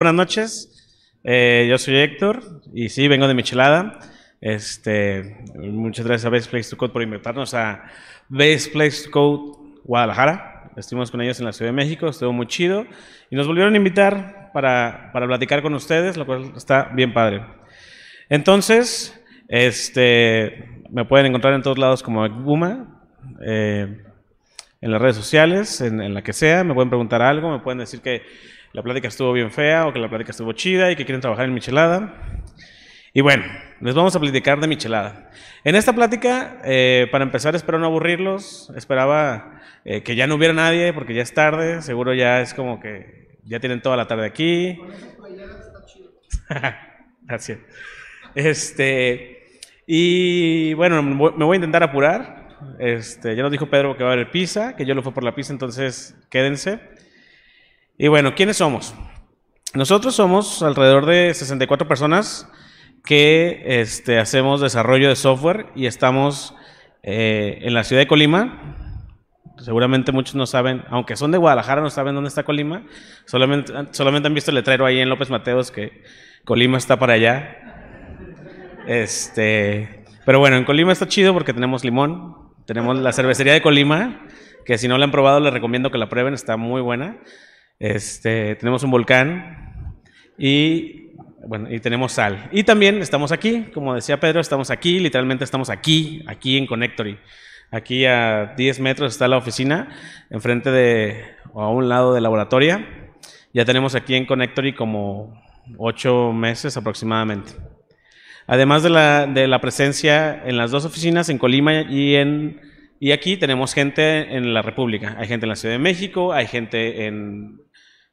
Buenas noches, eh, yo soy Héctor y sí, vengo de Michelada. Este, muchas gracias a Best Place to Code por invitarnos a Best Place to Code Guadalajara. Estuvimos con ellos en la Ciudad de México, estuvo muy chido y nos volvieron a invitar para, platicar con ustedes, lo cual está bien padre. Entonces, este, me pueden encontrar en todos lados como Buma. Eh, en las redes sociales, en, la que sea, me pueden preguntar algo, me pueden decir que la plática estuvo bien fea o que la plática estuvo chida y que quieren trabajar en Michelada. Y bueno, les vamos a platicar de Michelada. En esta plática, eh, para empezar, espero no aburrirlos, esperaba eh, que ya no hubiera nadie porque ya es tarde, seguro ya es como que ya tienen toda la tarde aquí. Gracias. Este, y bueno, me voy a intentar apurar. Este, ya nos dijo Pedro que va a haber pizza, que yo lo fui por la pizza, entonces quédense. Y bueno, ¿quiénes somos? Nosotros somos alrededor de 64 personas que este, hacemos desarrollo de software y estamos eh, en la ciudad de Colima, Seguramente muchos no saben, aunque son de Guadalajara, no saben dónde está Colima. Solamente, solamente han visto el letrero ahí en López Mateos que Colima está para allá. Este, pero bueno, en Colima está chido porque tenemos limón, tenemos la cervecería de Colima, que si no la han probado les recomiendo que la prueben, está muy buena. Este, tenemos un volcán y, bueno, y tenemos sal. Y también estamos aquí, como decía Pedro, estamos aquí, literalmente estamos aquí, aquí en Connectory. Aquí a 10 metros está la oficina, enfrente de, o a un lado de laboratorio. Ya tenemos aquí en Connectory como 8 meses aproximadamente. Además de la, de la, presencia en las dos oficinas, en Colima y, en, y aquí, tenemos gente en la República. Hay gente en la Ciudad de México, hay gente en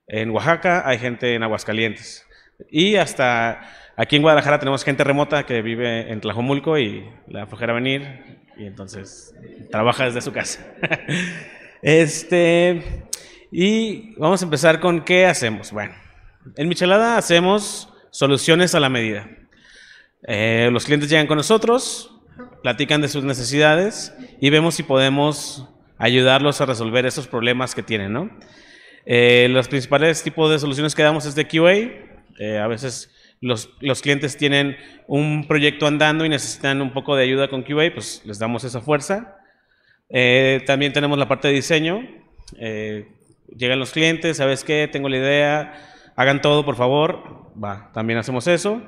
en Oaxaca, hay gente en Aguascalientes. Y hasta aquí en Guadalajara tenemos gente remota que vive en Tlajomulco y la flojera venir y entonces trabaja desde su casa. este, y vamos a empezar con qué hacemos. Bueno, en Michelada hacemos soluciones a la medida. Eh, los clientes llegan con nosotros, platican de sus necesidades y vemos si podemos ayudarlos a resolver esos problemas que tienen, ¿no? Eh, los principales tipos de soluciones que damos es de QA. Eh, a veces los, clientes tienen un proyecto andando y necesitan un poco de ayuda con QA, pues les damos esa fuerza. Eh, también tenemos la parte de diseño. llegan los clientes, ¿sabes qué? Tengo la idea, hagan todo, por favor. Va, también hacemos eso.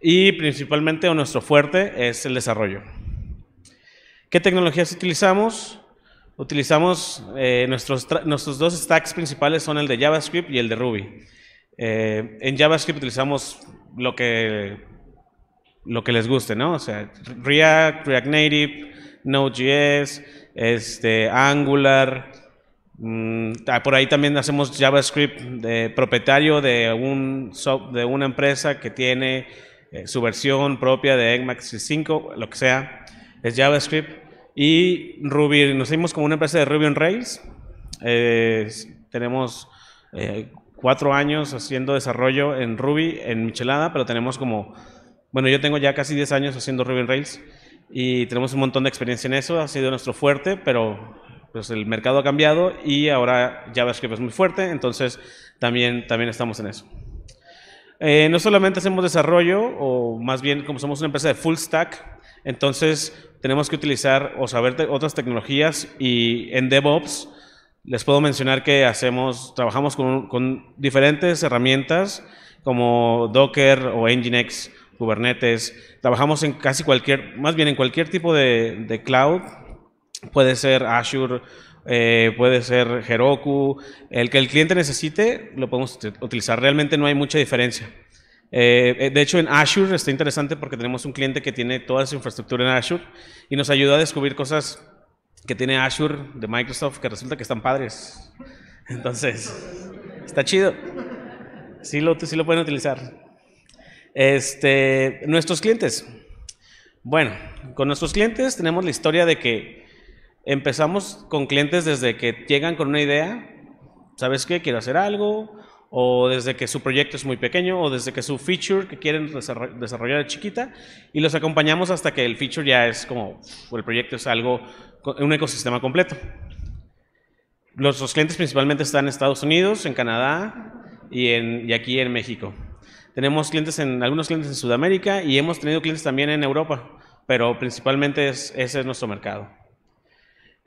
Y principalmente o nuestro fuerte es el desarrollo. ¿Qué tecnologías utilizamos? Utilizamos eh, nuestros, nuestros dos stacks principales son el de JavaScript y el de Ruby. Eh, en JavaScript utilizamos lo que, lo que les guste, ¿no? O sea, React, React Native, Node.js, este, Angular. Mm, por ahí también hacemos JavaScript de propietario de, un, de una empresa que tiene eh, su versión propia de ECMAX 5, lo que sea. Es JavaScript. Y Ruby, nos seguimos como una empresa de Ruby on Rails. Eh, tenemos eh, cuatro años haciendo desarrollo en Ruby, en Michelada, pero tenemos como, bueno, yo tengo ya casi 10 años haciendo Ruby on Rails y tenemos un montón de experiencia en eso, ha sido nuestro fuerte, pero pues el mercado ha cambiado y ahora JavaScript es muy fuerte, entonces también, también estamos en eso. Eh, no solamente hacemos desarrollo, o más bien como somos una empresa de full stack, entonces tenemos que utilizar o saber otras tecnologías y en DevOps les puedo mencionar que hacemos, trabajamos con, diferentes herramientas como Docker o Nginx, Kubernetes, trabajamos en casi cualquier, más bien en cualquier tipo de cloud, puede ser Azure, eh, puede ser Heroku, el que el cliente necesite, lo podemos utilizar. Realmente no hay mucha diferencia. Eh, eh, de hecho, en Azure está interesante porque tenemos un cliente que tiene toda su infraestructura en Azure y nos ayuda a descubrir cosas que tiene Azure de Microsoft que resulta que están padres. Entonces, está chido. Sí lo, sí lo pueden utilizar. Este, nuestros clientes. Bueno, con nuestros clientes tenemos la historia de que Empezamos con clientes desde que llegan con una idea, ¿sabes qué? Quiero hacer algo, o desde que su proyecto es muy pequeño, o desde que su feature que quieren desarrollar es chiquita, y los acompañamos hasta que el feature ya es como, o el proyecto es algo, un ecosistema completo. Los clientes principalmente están en Estados Unidos, en Canadá y, aquí en México. Tenemos clientes en, algunos clientes en Sudamérica y hemos tenido clientes también en Europa, pero principalmente ese es nuestro mercado.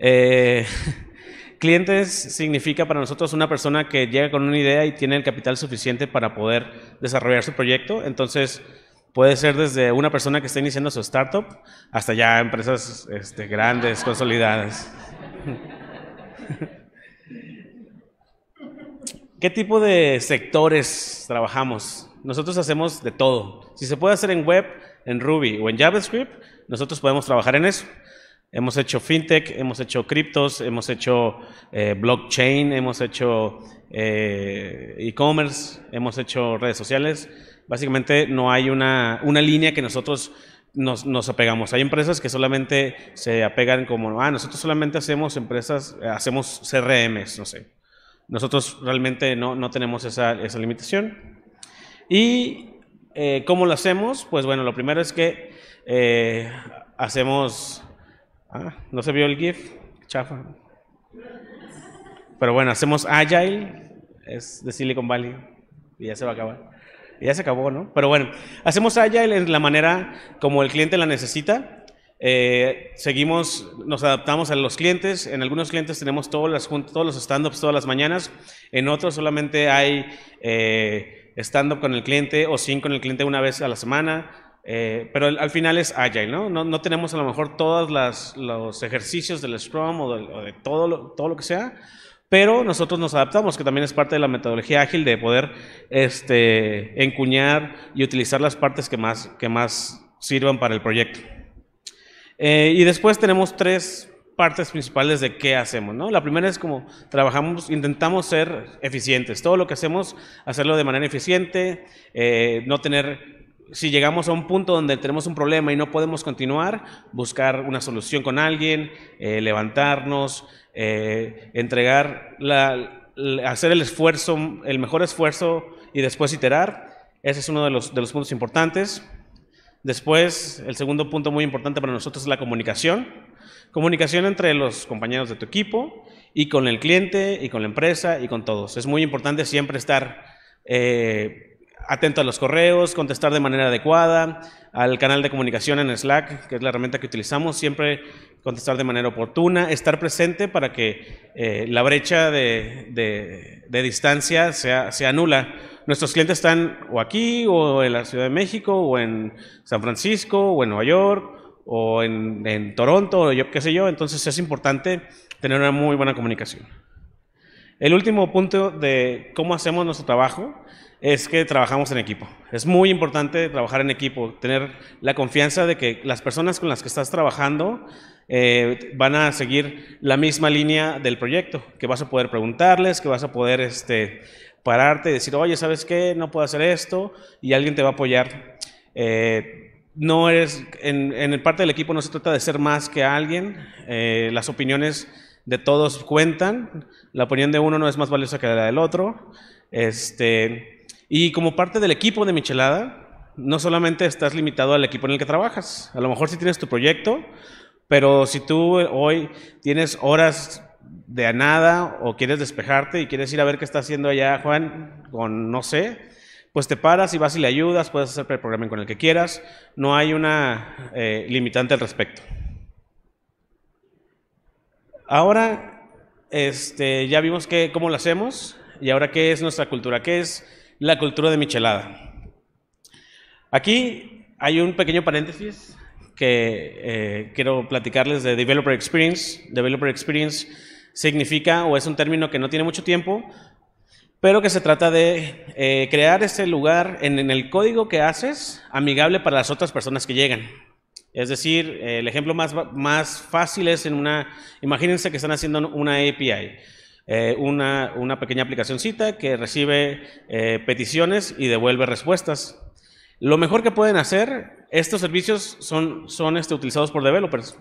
Eh, clientes significa para nosotros una persona que llega con una idea y tiene el capital suficiente para poder desarrollar su proyecto. Entonces, puede ser desde una persona que está iniciando su startup hasta ya empresas este, grandes, consolidadas. ¿Qué tipo de sectores trabajamos? Nosotros hacemos de todo. Si se puede hacer en web, en Ruby o en JavaScript, nosotros podemos trabajar en eso. Hemos hecho fintech, hemos hecho criptos, hemos hecho eh, blockchain, hemos hecho eh, e-commerce, hemos hecho redes sociales. Básicamente no hay una, una línea que nosotros nos, nos, apegamos. Hay empresas que solamente se apegan como, ah, nosotros solamente hacemos empresas, eh, hacemos CRMs, no sé. Nosotros realmente no, tenemos esa, limitación. Y ¿Cómo lo hacemos? Pues bueno, lo primero es que hacemos Ah, no se vio el GIF, chafa. Pero bueno, hacemos Agile, es de Silicon Valley, y ya se va a acabar. Y ya se acabó, ¿no? Pero bueno, hacemos Agile en la manera como el cliente la necesita. Eh, seguimos, nos adaptamos a los clientes. En algunos clientes tenemos las, todos los stand-ups todas las mañanas. En otros solamente hay eh, stand-up con el cliente o sin con el cliente una vez a la semana eh, pero al final es agile, ¿no? ¿no? tenemos a lo mejor todos los ejercicios del Scrum o de, todo, lo, todo lo que sea, pero nosotros nos adaptamos, que también es parte de la metodología ágil de poder este, encuñar y utilizar las partes que más, que más sirvan para el proyecto. Eh, y después tenemos tres partes principales de qué hacemos, ¿no? La primera es como trabajamos, intentamos ser eficientes, todo lo que hacemos, hacerlo de manera eficiente, eh, no tener si llegamos a un punto donde tenemos un problema y no podemos continuar, buscar una solución con alguien, eh, levantarnos, eh, entregar, la, hacer el esfuerzo, el mejor esfuerzo y después iterar. Ese es uno de los, de los puntos importantes. Después, el segundo punto muy importante para nosotros es la comunicación. Comunicación entre los compañeros de tu equipo y con el cliente y con la empresa y con todos. Es muy importante siempre estar... Eh, atento a los correos, contestar de manera adecuada, al canal de comunicación en Slack, que es la herramienta que utilizamos, siempre contestar de manera oportuna, estar presente para que eh, la brecha de, distancia sea, se anula. Nuestros clientes están o aquí, o en la Ciudad de México, o en San Francisco, o en Nueva York, o en, en Toronto, o yo, qué sé yo, entonces es importante tener una muy buena comunicación. El último punto de cómo hacemos nuestro trabajo es que trabajamos en equipo. Es muy importante trabajar en equipo, tener la confianza de que las personas con las que estás trabajando eh, van a seguir la misma línea del proyecto, que vas a poder preguntarles, que vas a poder este, pararte y decir, oye, ¿sabes qué? No puedo hacer esto y alguien te va a apoyar. Eh, no eres, en, el parte del equipo no se trata de ser más que alguien, eh, las opiniones de todos cuentan, la opinión de uno no es más valiosa que la del otro. Este, y como parte del equipo de Michelada, no solamente estás limitado al equipo en el que trabajas. A lo mejor si sí tienes tu proyecto, pero si tú hoy tienes horas de a nada o quieres despejarte y quieres ir a ver qué está haciendo allá Juan con no sé, pues te paras y vas y le ayudas, puedes hacer el con el que quieras, no hay una eh, limitante al respecto. Ahora, este, ya vimos que, cómo lo hacemos y ahora qué es nuestra cultura, qué es la cultura de Michelada. Aquí hay un pequeño paréntesis que eh, quiero platicarles de Developer Experience. Developer Experience significa o es un término que no tiene mucho tiempo, pero que se trata de eh, crear ese lugar en, el código que haces amigable para las otras personas que llegan. Es decir, el ejemplo más, más fácil es en una, imagínense que están haciendo una API eh, una, una, pequeña cita que recibe eh, peticiones y devuelve respuestas. Lo mejor que pueden hacer, estos servicios son, este, utilizados por developers.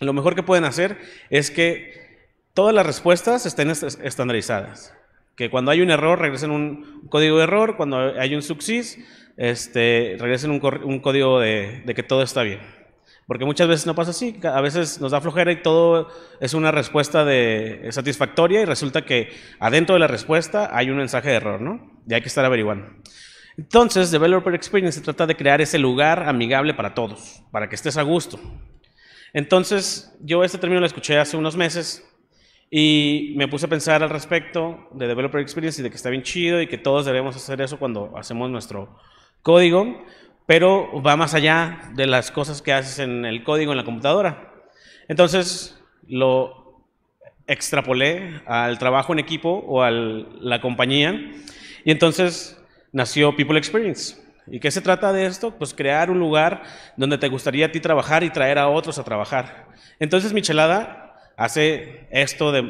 Lo mejor que pueden hacer es que todas las respuestas estén estandarizadas. Que cuando hay un error regresen un código de error, cuando hay un success, este, regresen un, código de que todo está bien. Porque muchas veces no pasa así, a veces nos da flojera y todo es una respuesta de satisfactoria y resulta que adentro de la respuesta hay un mensaje de error, ¿no? Y hay que estar averiguando. Entonces, Developer Experience se trata de crear ese lugar amigable para todos, para que estés a gusto. Entonces, yo este término lo escuché hace unos meses y me puse a pensar al respecto de Developer Experience y de que está bien chido y que todos debemos hacer eso cuando hacemos nuestro código pero va más allá de las cosas que haces en el código en la computadora. Entonces lo extrapolé al trabajo en equipo o a la compañía y entonces nació People Experience. ¿Y qué se trata de esto? Pues crear un lugar donde te gustaría a ti trabajar y traer a otros a trabajar. Entonces Michelada hace esto de,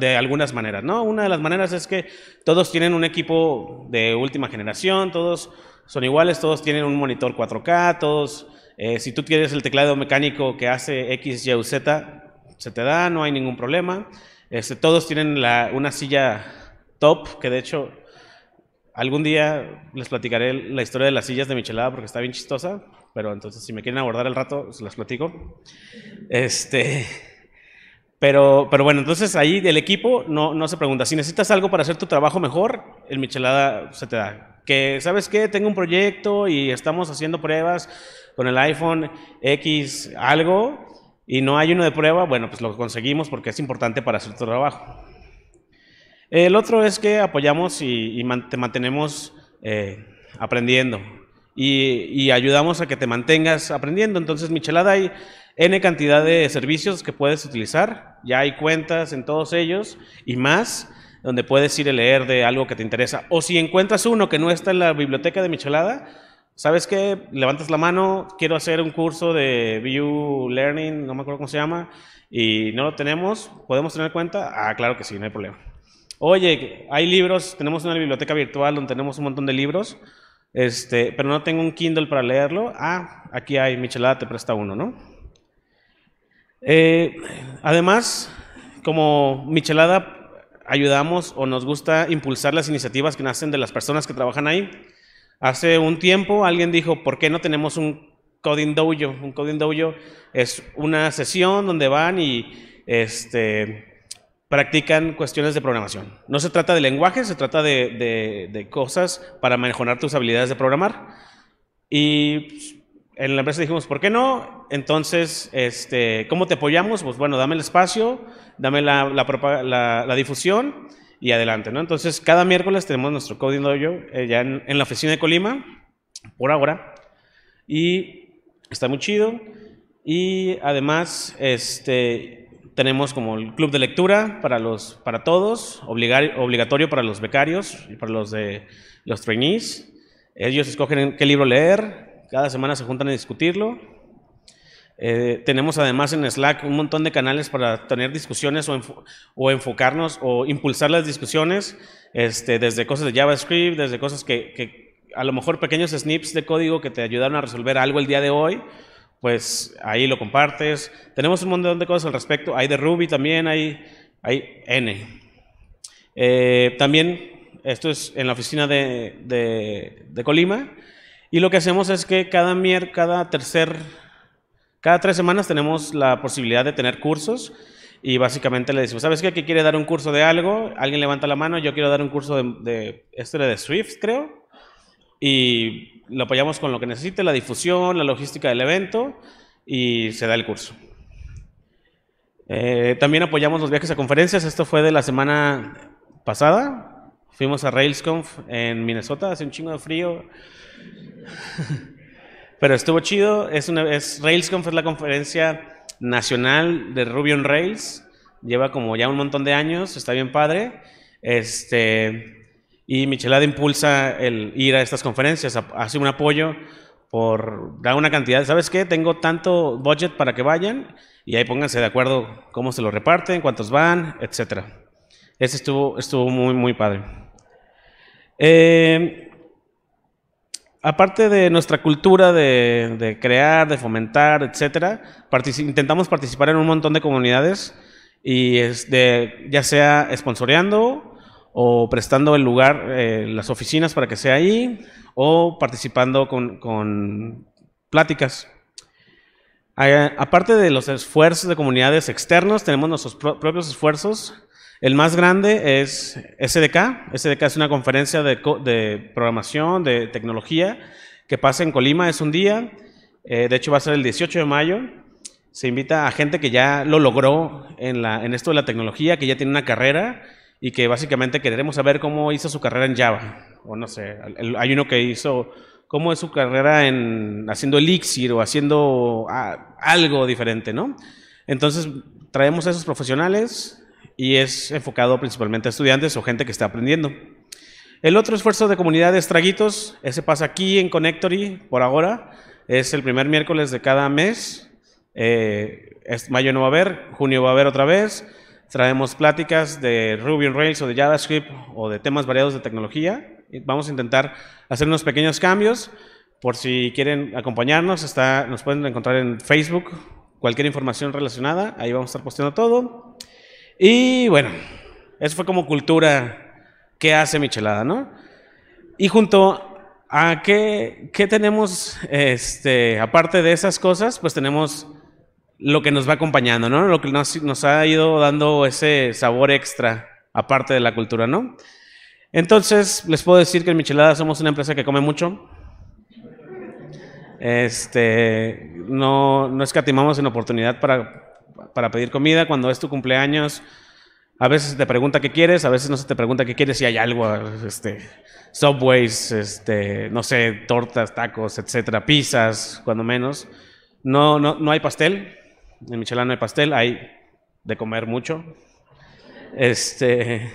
de, algunas maneras, ¿no? Una de las maneras es que todos tienen un equipo de última generación, todos son iguales, todos tienen un monitor 4K, todos, eh, si tú quieres el teclado mecánico que hace X, Y, Z, se te da, no hay ningún problema. Este, todos tienen una silla top, que de hecho algún día les platicaré la historia de las sillas de Michelada porque está bien chistosa, pero entonces si me quieren abordar el rato, se las platico. Este, pero, bueno, entonces ahí del equipo no, se pregunta. Si necesitas algo para hacer tu trabajo mejor, el Michelada se te da. Que, ¿sabes qué? Tengo un proyecto y estamos haciendo pruebas con el iPhone X algo y no hay uno de prueba, bueno, pues lo conseguimos porque es importante para hacer tu trabajo. El otro es que apoyamos y, te mantenemos eh, aprendiendo y, y, ayudamos a que te mantengas aprendiendo. Entonces, Michelada hay N cantidad de servicios que puedes utilizar, ya hay cuentas en todos ellos y más, donde puedes ir a leer de algo que te interesa. O si encuentras uno que no está en la biblioteca de Michelada, ¿sabes qué? Levantas la mano, quiero hacer un curso de View Learning, no me acuerdo cómo se llama, y no lo tenemos, ¿podemos tener cuenta? Ah, claro que sí, no hay problema. Oye, hay libros, tenemos una biblioteca virtual donde tenemos un montón de libros, este, pero no tengo un Kindle para leerlo. Ah, aquí hay, Michelada te presta uno, ¿no? Eh, además, como Michelada, ayudamos o nos gusta impulsar las iniciativas que nacen de las personas que trabajan ahí. Hace un tiempo alguien dijo, ¿por qué no tenemos un coding dojo? Un coding dojo es una sesión donde van y este, practican cuestiones de programación. No se trata de lenguaje, se trata de, de cosas para mejorar tus habilidades de programar. Y pues, en la empresa dijimos, ¿por qué no? Entonces, este, ¿cómo te apoyamos? Pues bueno, dame el espacio, dame la, la, difusión y adelante, ¿no? Entonces, cada miércoles tenemos nuestro Coding Dojo eh, ya en, la oficina de Colima, por ahora, y está muy chido. Y además, este, tenemos como el club de lectura para, los, para todos, obligar, obligatorio para los becarios y para los, de, los trainees. Ellos escogen qué libro leer, cada semana se juntan a discutirlo. Eh, tenemos además en Slack un montón de canales para tener discusiones o, enfocarnos o impulsar las discusiones, este, desde cosas de JavaScript, desde cosas que, a lo mejor pequeños snips de código que te ayudaron a resolver algo el día de hoy, pues ahí lo compartes. Tenemos un montón de cosas al respecto. Hay de Ruby también, hay, hay N. Eh, también, esto es en la oficina de Colima y lo que hacemos es que cada, mier cada tercer, cada tres semanas tenemos la posibilidad de tener cursos y básicamente le decimos, ¿sabes qué? quiere dar un curso de algo? Alguien levanta la mano, yo quiero dar un curso de, esto era de Swift, creo. Y lo apoyamos con lo que necesite, la difusión, la logística del evento y se da el curso. Eh, también apoyamos los viajes a conferencias. Esto fue de la semana pasada. Fuimos a RailsConf en Minnesota, hace un chingo de frío. Pero estuvo chido. Es RailsConf es la conferencia nacional de Ruby on Rails. Lleva como ya un montón de años. Está bien padre. Este, y Michelada impulsa el ir a estas conferencias. Hace un apoyo por dar una cantidad. ¿Sabes qué? Tengo tanto budget para que vayan. Y ahí pónganse de acuerdo cómo se lo reparten, cuántos van, etcétera. Ese estuvo, estuvo muy, muy padre. Eh, aparte de nuestra cultura de, crear, de fomentar, etcétera, intentamos participar en un montón de comunidades y ya sea esponsoreando o prestando el lugar, eh, las oficinas para que sea ahí, o participando con, pláticas. aparte de los esfuerzos de comunidades externos, tenemos nuestros propios esfuerzos el más grande es SDK. SDK es una conferencia de, programación, de tecnología, que pasa en Colima, es un día. Eh, de hecho, va a ser el 18 de mayo. Se invita a gente que ya lo logró en, esto de la tecnología, que ya tiene una carrera y que básicamente queremos saber cómo hizo su carrera en Java. O no sé, hay uno que hizo cómo es su carrera en haciendo elixir o haciendo ah, algo diferente, ¿no? Entonces, traemos a esos profesionales, y es enfocado principalmente a estudiantes o gente que está aprendiendo. El otro esfuerzo de comunidad de Traguitos, ese pasa aquí en Connectory por ahora, es el primer miércoles de cada mes, eh, es, mayo no va a haber, junio va a haber otra vez, traemos pláticas de Ruby on Rails o de JavaScript o de temas variados de tecnología, vamos a intentar hacer unos pequeños cambios, por si quieren acompañarnos, está, nos pueden encontrar en Facebook, cualquier información relacionada, ahí vamos a estar posteando todo. Y bueno, eso fue como cultura que hace Michelada, ¿no? Y junto a qué, tenemos, este, aparte de esas cosas, pues tenemos lo que nos va acompañando, ¿no? Lo que nos, ha ido dando ese sabor extra, aparte de la cultura, ¿no? Entonces, les puedo decir que en Michelada somos una empresa que come mucho. Este, no, no escatimamos en oportunidad para para pedir comida, cuando es tu cumpleaños, a veces te pregunta qué quieres, a veces no se te pregunta qué quieres si hay algo, este, subways, este, no sé, tortas, tacos, etcétera, pizzas, cuando menos. No, no, no hay pastel, en Michelin no hay pastel, hay de comer mucho. Este,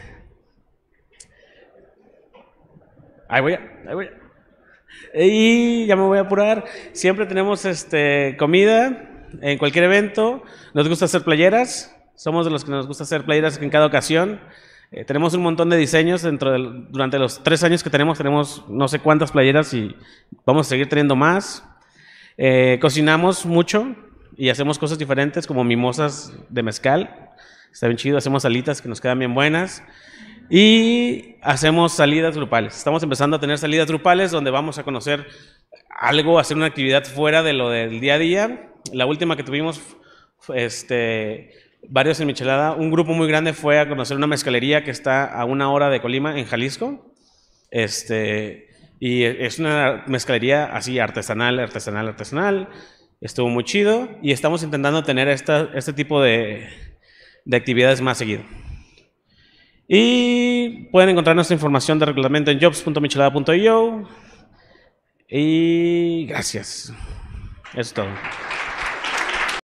ahí voy, ahí voy. Y ya me voy a apurar. Siempre tenemos este, comida en cualquier evento. Nos gusta hacer playeras. Somos de los que nos gusta hacer playeras en cada ocasión. Eh, tenemos un montón de diseños durante los tres años que tenemos. Tenemos no sé cuántas playeras y vamos a seguir teniendo más. Eh, cocinamos mucho y hacemos cosas diferentes como mimosas de mezcal. Está bien chido. Hacemos salitas que nos quedan bien buenas. Y hacemos salidas grupales. Estamos empezando a tener salidas grupales donde vamos a conocer algo, hacer una actividad fuera de lo del día a día la última que tuvimos, este, varios en Michelada, un grupo muy grande fue a conocer una mezcalería que está a una hora de Colima, en Jalisco. Este, y es una mezcalería así artesanal, artesanal, artesanal. Estuvo muy chido y estamos intentando tener este tipo de, de actividades más seguido. Y pueden encontrar nuestra información de reclutamiento en jobs.michelada.io. Y gracias. Eso es todo.